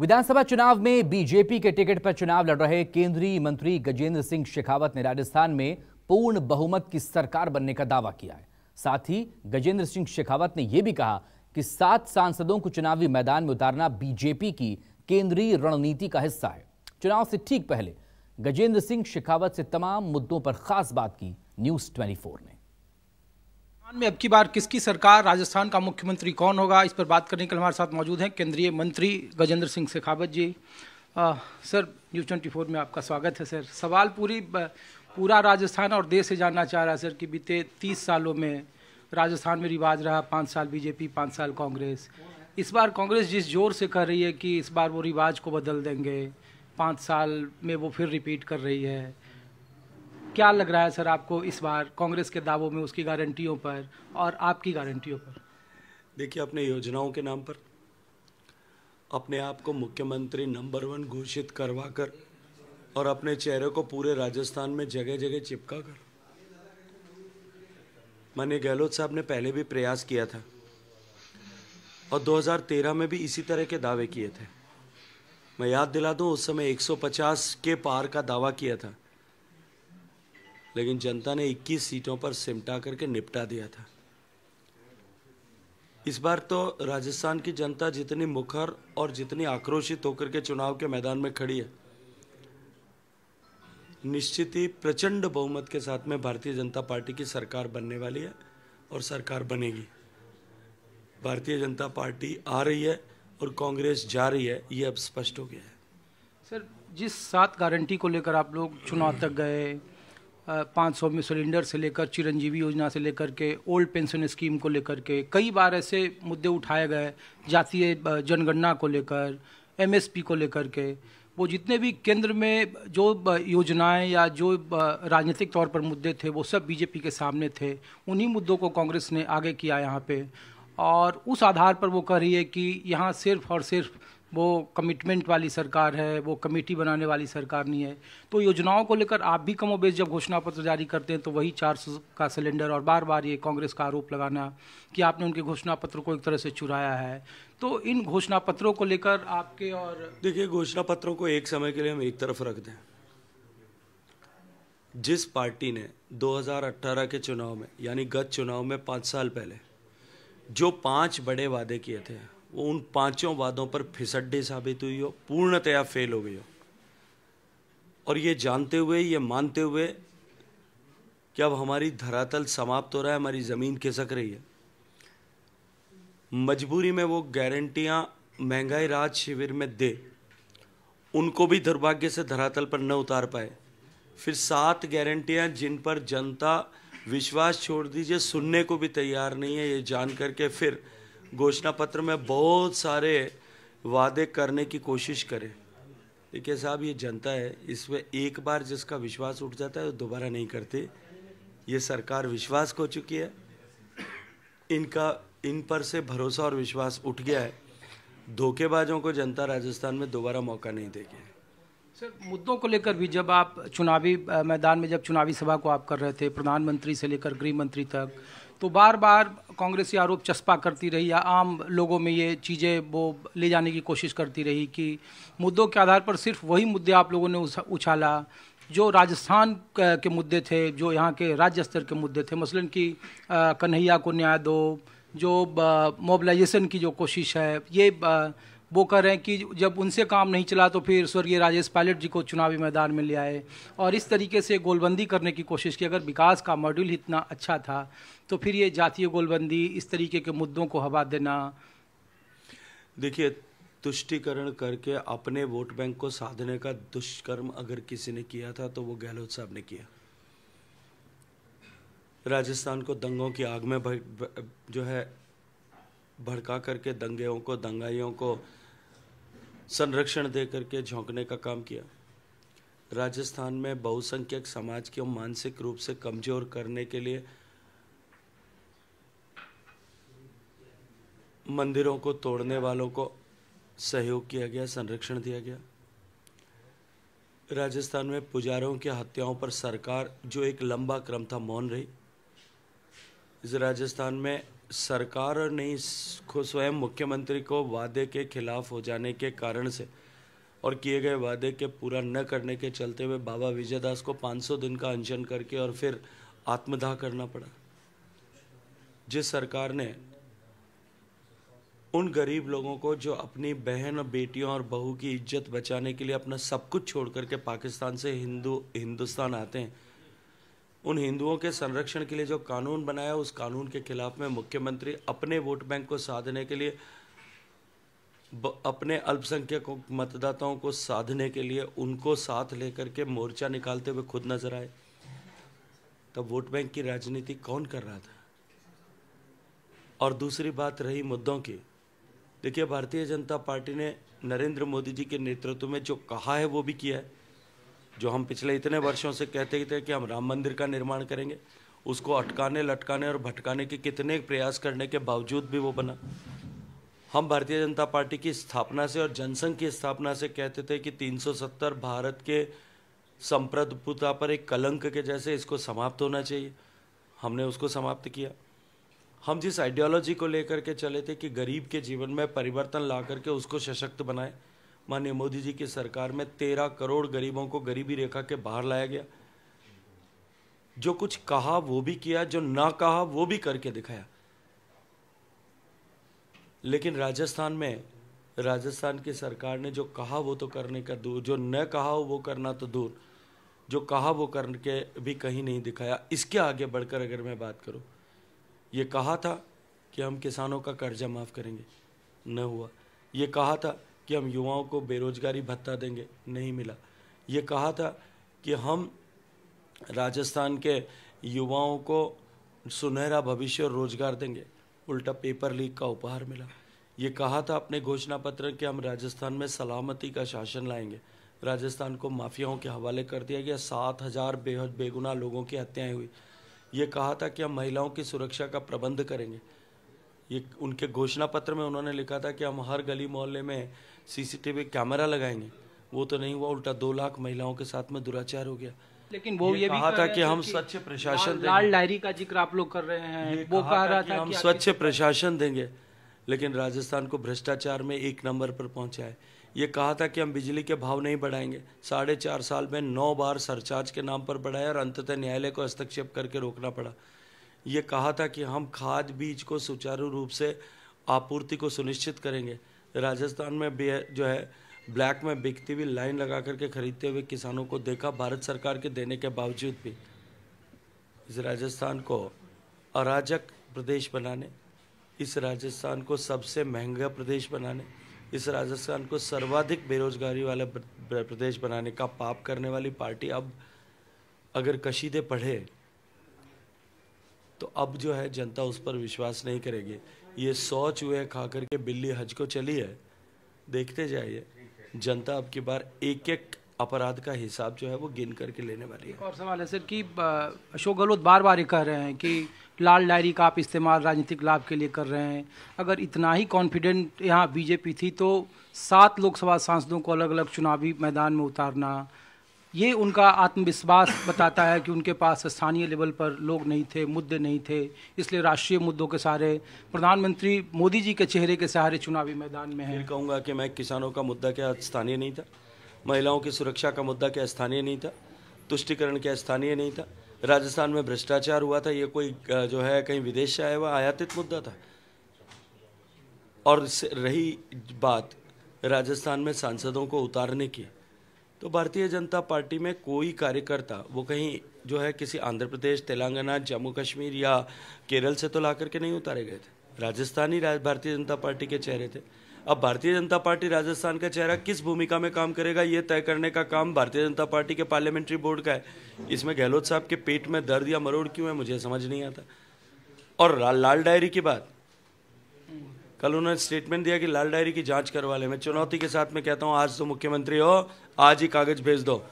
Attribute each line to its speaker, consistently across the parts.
Speaker 1: विधानसभा चुनाव में बीजेपी के टिकट पर चुनाव लड़ रहे केंद्रीय मंत्री गजेंद्र सिंह शेखावत ने राजस्थान में पूर्ण बहुमत की सरकार बनने का दावा किया है साथ ही गजेंद्र सिंह शेखावत ने यह भी कहा कि सात सांसदों को चुनावी मैदान में उतारना बीजेपी की केंद्रीय रणनीति का हिस्सा है चुनाव से ठीक पहले गजेंद्र सिंह शेखावत से तमाम मुद्दों पर खास बात की न्यूज ट्वेंटी ने में अब की बार किसकी सरकार राजस्थान का मुख्यमंत्री कौन होगा इस पर बात करने के लिए हमारे साथ मौजूद हैं केंद्रीय मंत्री गजेंद्र सिंह शेखावत जी आ, सर न्यूज़ ट्वेंटी फोर में आपका स्वागत है सर सवाल पूरी पूरा राजस्थान और देश से जानना चाह रहा है सर कि बीते तीस सालों में राजस्थान में रिवाज रहा पाँच साल बीजेपी पाँच साल कांग्रेस इस बार कांग्रेस जिस जोर से कह रही है कि इस बार वो रिवाज को बदल देंगे पाँच साल में वो फिर रिपीट कर रही है क्या लग रहा है सर आपको इस बार कांग्रेस के दावों में उसकी गारंटियों पर और
Speaker 2: आपकी गारंटियों पर देखिए अपने योजनाओं के नाम पर अपने आप को मुख्यमंत्री नंबर वन घोषित करवा कर और अपने चेहरे को पूरे राजस्थान में जगह जगह चिपका कर माननीय गहलोत साहब ने पहले भी प्रयास किया था और 2013 में भी इसी तरह के दावे किए थे मैं याद दिला दूं उस समय 150 के पार का दावा किया था लेकिन जनता ने 21 सीटों पर सिमटा करके निपटा दिया था इस बार तो राजस्थान की जनता जितनी मुखर और जितनी आक्रोशित होकर के चुनाव के मैदान में खड़ी है निश्चित ही प्रचंड बहुमत के साथ में भारतीय जनता पार्टी की सरकार बनने वाली है और सरकार बनेगी भारतीय जनता पार्टी आ रही है और कांग्रेस जा रही है ये अब स्पष्ट हो गया है
Speaker 1: सर जिस सात गारंटी को लेकर आप लोग चुनाव तक गए पाँच सौ में सिलेंडर से लेकर चिरंजीवी योजना से लेकर के ओल्ड पेंशन स्कीम को लेकर के कई बार ऐसे मुद्दे उठाए गए जातीय जनगणना को लेकर एमएसपी को लेकर के वो जितने भी केंद्र में जो योजनाएं या जो राजनीतिक तौर पर मुद्दे थे वो सब बीजेपी के सामने थे उन्हीं मुद्दों को कांग्रेस ने आगे किया यहाँ पे और उस आधार पर वो कह रही है कि यहाँ सिर्फ और सिर्फ वो कमिटमेंट वाली सरकार है वो कमेटी बनाने वाली सरकार नहीं है तो योजनाओं को लेकर आप भी कमोबेश जब घोषणा पत्र जारी करते हैं तो वही चार का सिलेंडर और बार बार ये कांग्रेस का आरोप लगाना कि आपने उनके घोषणा पत्र को एक तरह से चुराया है तो इन घोषणा पत्रों को लेकर
Speaker 2: आपके और देखिए घोषणा पत्रों को एक समय के लिए हम एक तरफ रख दें जिस पार्टी ने 2018 के चुनाव में यानी गत चुनाव में पाँच साल पहले जो पांच बड़े वादे किए थे वो उन पांचों वादों पर फिसड्डी साबित हुई हो पूर्णतया फेल हो गई हो और ये जानते हुए ये मानते हुए कि अब हमारी धरातल समाप्त हो रहा है हमारी ज़मीन खिसक रही है मजबूरी में वो गारंटियां महंगाई राहत शिविर में दे उनको भी दुर्भाग्य से धरातल पर न उतार पाए फिर सात गारंटियां जिन पर जनता विश्वास छोड़ दीजिए सुनने को भी तैयार नहीं है ये जान करके फिर घोषणा पत्र में बहुत सारे वादे करने की कोशिश करें देखिए साहब ये जनता है इसमें एक बार जिसका विश्वास उठ जाता है वो दोबारा नहीं करते ये सरकार विश्वास खो चुकी है इनका इन पर से भरोसा और विश्वास उठ गया है धोखेबाजों को जनता राजस्थान में दोबारा मौका नहीं देगी
Speaker 1: सर मुद्दों को लेकर भी जब आप चुनावी मैदान में जब चुनावी सभा को आप कर रहे थे प्रधानमंत्री से लेकर गृह मंत्री तक तो बार बार कांग्रेस ये आरोप चस्पा करती रही या आम लोगों में ये चीज़ें वो ले जाने की कोशिश करती रही कि मुद्दों के आधार पर सिर्फ वही मुद्दे आप लोगों ने उछाला जो राजस्थान के मुद्दे थे जो यहाँ के राज्य स्तर के मुद्दे थे मसलन कि कन्हैया को न्याय दो जो मोबलाइजेशन की जो कोशिश है ये वो कह रहे हैं कि जब उनसे काम नहीं चला तो फिर स्वर्गीय राजेश पायलट जी को चुनावी मैदान में ले आए और इस तरीके से गोलबंदी करने की कोशिश की अगर विकास का मॉड्यूल इतना अच्छा था तो फिर ये जातीय
Speaker 2: गोलबंदी इस तरीके के मुद्दों को हवा देना देखिए तुष्टिकरण करके अपने वोट बैंक को साधने का दुष्कर्म अगर किसी ने किया था तो वो गहलोत साहब ने किया राजस्थान को दंगों की आग में भर, जो है भड़का करके दंगों को दंगाइयों को संरक्षण दे करके झोंकने का काम किया राजस्थान में बहुसंख्यक समाज को मानसिक रूप से कमजोर करने के लिए मंदिरों को तोड़ने वालों को सहयोग किया गया संरक्षण दिया गया राजस्थान में पुजारों की हत्याओं पर सरकार जो एक लंबा क्रम था मौन रही इस राजस्थान में सरकार ने नहीं स्वयं मुख्यमंत्री को वादे के खिलाफ हो जाने के कारण से और किए गए वादे के पूरा न करने के चलते हुए बाबा विजयदास को 500 दिन का अनशन करके और फिर आत्मदाह करना पड़ा जिस सरकार ने उन गरीब लोगों को जो अपनी बहन और बेटियों और बहू की इज्जत बचाने के लिए अपना सब कुछ छोड़ करके पाकिस्तान से हिंदू हिंदुस्तान आते हैं उन हिंदुओं के संरक्षण के लिए जो कानून बनाया उस कानून के खिलाफ में मुख्यमंत्री अपने वोट बैंक को साधने के लिए अपने अल्पसंख्यक मतदाताओं को साधने के लिए उनको साथ लेकर के मोर्चा निकालते हुए खुद नजर आए तब वोट बैंक की राजनीति कौन कर रहा था और दूसरी बात रही मुद्दों की देखिए भारतीय जनता पार्टी ने नरेंद्र मोदी जी के नेतृत्व में जो कहा है वो भी किया है जो हम पिछले इतने वर्षों से कहते थे कि हम राम मंदिर का निर्माण करेंगे उसको अटकाने लटकाने और भटकाने के कितने प्रयास करने के बावजूद भी वो बना हम भारतीय जनता पार्टी की स्थापना से और जनसंघ की स्थापना से कहते थे कि 370 भारत के संप्रभुता पर एक कलंक के जैसे इसको समाप्त होना चाहिए हमने उसको समाप्त किया हम जिस आइडियोलॉजी को लेकर के चले थे कि गरीब के जीवन में परिवर्तन ला करके उसको सशक्त बनाएं माननीय मोदी जी की सरकार में तेरह करोड़ गरीबों को गरीबी रेखा के बाहर लाया गया जो कुछ कहा वो भी किया जो ना कहा वो भी करके दिखाया लेकिन राजस्थान में राजस्थान की सरकार ने जो कहा वो तो करने का दूर जो न कहा वो करना तो दूर जो कहा वो करके भी कहीं नहीं दिखाया इसके आगे बढ़कर अगर मैं बात करूं ये कहा था कि हम किसानों का कर्जा माफ़ करेंगे न हुआ ये कहा था कि हम युवाओं को बेरोजगारी भत्ता देंगे नहीं मिला ये कहा था कि हम राजस्थान के युवाओं को सुनहरा भविष्य और रोजगार देंगे उल्टा पेपर लीक का उपहार मिला ये कहा था अपने घोषणा पत्र कि हम राजस्थान में सलामती का शासन लाएंगे राजस्थान को माफियाओं के हवाले कर दिया गया सात हजार बेहद बेगुनाह लोगों की हत्याएं हुई ये कहा था कि हम महिलाओं की सुरक्षा का प्रबंध करेंगे ये उनके घोषणा पत्र में उन्होंने लिखा था कि हम हर गली मोहल्ले में सीसीटीवी कैमरा लगाएंगे वो तो नहीं हुआ उल्टा दो लाख महिलाओं के साथ में दुराचार हो गया
Speaker 1: लेकिन वो ये, ये कहा था कि हम स्वच्छ प्रशासन लाल डायरी का जिक्र आप लोग कर रहे हैं वो कहा था कि हम स्वच्छ
Speaker 2: प्रशासन देंगे लेकिन राजस्थान को भ्रष्टाचार में एक नंबर पर पहुंचा है ये कहा था कि हम बिजली के भाव नहीं बढ़ाएंगे साढ़े चार साल में नौ बार सरचार्ज के नाम पर बढ़ाया और अंततः न्यायालय को हस्तक्षेप करके रोकना पड़ा ये कहा था कि हम खाद बीज को सुचारू रूप से आपूर्ति को सुनिश्चित करेंगे राजस्थान में जो है ब्लैक में बिकती हुई लाइन लगा करके खरीदते हुए किसानों को देखा भारत सरकार के देने के बावजूद भी इस राजस्थान को अराजक प्रदेश बनाने इस राजस्थान को सबसे महंगा प्रदेश बनाने इस राजस्थान को सर्वाधिक बेरोजगारी वाला प्रदेश बनाने का पाप करने वाली पार्टी अब अगर कशीदे पढ़े तो अब जो है जनता उस पर विश्वास नहीं करेगी ये सौ चूहे खा करके बिल्ली हज को चली है देखते जाइए जनता अब की बार एक एक अपराध का हिसाब जो है वो गिन करके लेने वाली है
Speaker 1: और सवाल है सर कि अशोक गहलोत बार बार ये कह रहे हैं कि लाल डायरी का आप इस्तेमाल राजनीतिक लाभ के लिए कर रहे हैं अगर इतना ही कॉन्फिडेंट यहाँ बीजेपी थी तो सात लोकसभा सांसदों को अलग अलग चुनावी मैदान में उतारना ये उनका आत्मविश्वास बताता है कि उनके पास स्थानीय लेवल पर लोग नहीं थे मुद्दे नहीं थे इसलिए राष्ट्रीय मुद्दों के सहारे प्रधानमंत्री मोदी जी के
Speaker 2: चेहरे के सहारे चुनावी मैदान में है कहूँगा कि मैं किसानों का मुद्दा क्या स्थानीय नहीं था महिलाओं की सुरक्षा का मुद्दा क्या स्थानीय नहीं था तुष्टिकरण क्या स्थानीय नहीं था राजस्थान में भ्रष्टाचार हुआ था ये कोई जो है कहीं विदेश से आया हुआ आयातित मुद्दा था और रही बात राजस्थान में सांसदों को उतारने की तो भारतीय जनता पार्टी में कोई कार्यकर्ता वो कहीं जो है किसी आंध्र प्रदेश तेलंगाना जम्मू कश्मीर या केरल से तो ला करके नहीं उतारे गए थे राजस्थानी राज भारतीय जनता पार्टी के चेहरे थे अब भारतीय जनता पार्टी राजस्थान का चेहरा किस भूमिका में काम करेगा ये तय करने का काम भारतीय जनता पार्टी के पार्लियामेंट्री बोर्ड का है इसमें गहलोत साहब के पेट में दर्द या मरोड़ क्यों है मुझे समझ नहीं आता और लाल डायरी की बात कल उन्होंने स्टेटमेंट दिया कि लाल डायरी की जांच करवा ले मैं चुनौती के साथ में कहता हूँ आज तो मुख्यमंत्री हो आज ही कागज़ भेज दो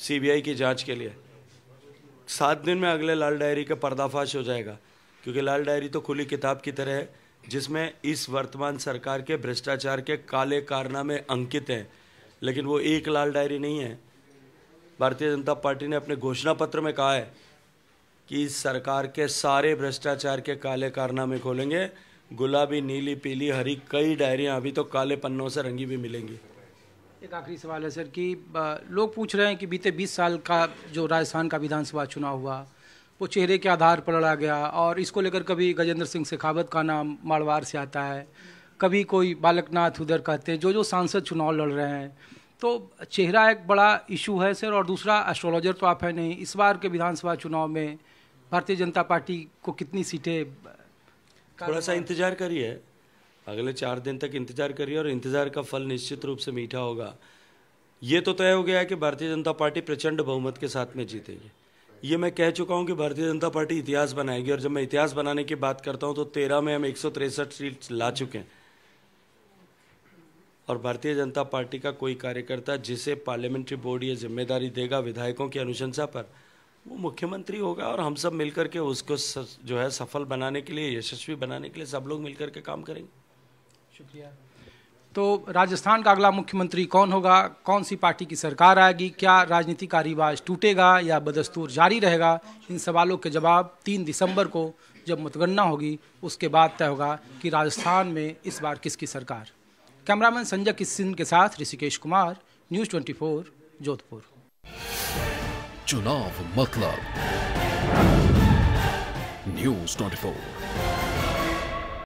Speaker 2: सीबीआई की जांच के लिए सात दिन में अगले लाल डायरी का पर्दाफाश हो जाएगा क्योंकि लाल डायरी तो खुली किताब की तरह है जिसमें इस वर्तमान सरकार के भ्रष्टाचार के काले कारनामे अंकित हैं लेकिन वो एक लाल डायरी नहीं है भारतीय जनता पार्टी ने अपने घोषणा पत्र में कहा है कि इस सरकार के सारे भ्रष्टाचार के काले कारनामे खोलेंगे गुलाबी नीली पीली हरी कई डायरियाँ अभी तो काले पन्नों से रंगी भी मिलेंगी
Speaker 1: एक आखिरी सवाल है सर कि लोग पूछ रहे हैं कि बीते 20 साल का जो राजस्थान का विधानसभा चुनाव हुआ वो चेहरे के आधार पर लड़ा गया और इसको लेकर कभी गजेंद्र सिंह शेखावत का नाम माड़वार से आता है कभी कोई बालकनाथ उधर कहते हैं जो जो सांसद चुनाव लड़ रहे हैं तो चेहरा एक बड़ा इशू है सर और दूसरा एस्ट्रोलॉजर तो आप है नहीं इस बार के विधानसभा चुनाव में भारतीय जनता पार्टी को कितनी सीटें
Speaker 2: थोड़ा सा इंतजार करिए अगले चार दिन तक इंतजार करिए और इंतजार का फल निश्चित रूप से मीठा होगा ये तो तय हो गया है कि भारतीय जनता पार्टी प्रचंड बहुमत के साथ में जीतेगी ये मैं कह चुका हूँ कि भारतीय जनता पार्टी इतिहास बनाएगी और जब मैं इतिहास बनाने की बात करता हूँ तो तेरह में हम एक सीट ला चुके हैं और भारतीय जनता पार्टी का कोई कार्यकर्ता जिसे पार्लियामेंट्री बोर्ड ये जिम्मेदारी देगा विधायकों की अनुशंसा पर वो मुख्यमंत्री होगा और हम सब मिलकर के उसको जो है सफल बनाने के लिए यशस्वी बनाने के लिए सब लोग मिलकर के काम करेंगे शुक्रिया
Speaker 1: तो राजस्थान का अगला मुख्यमंत्री कौन होगा कौन सी पार्टी की सरकार आएगी क्या राजनीति का रिवाज टूटेगा या बदस्तूर जारी रहेगा इन सवालों के जवाब तीन दिसंबर को जब मतगणना होगी उसके बाद तय होगा कि राजस्थान में इस बार किसकी सरकार कैमरामैन संजय किसिन के साथ ऋषिकेश कुमार न्यूज 24 जोधपुर
Speaker 2: चुनाव मतलब न्यूज ट्वेंटी